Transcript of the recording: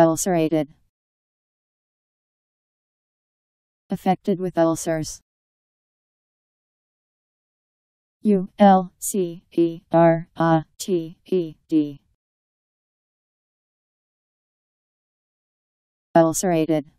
Ulcerated. Affected with ulcers. U L C E R A T E D. Ulcerated.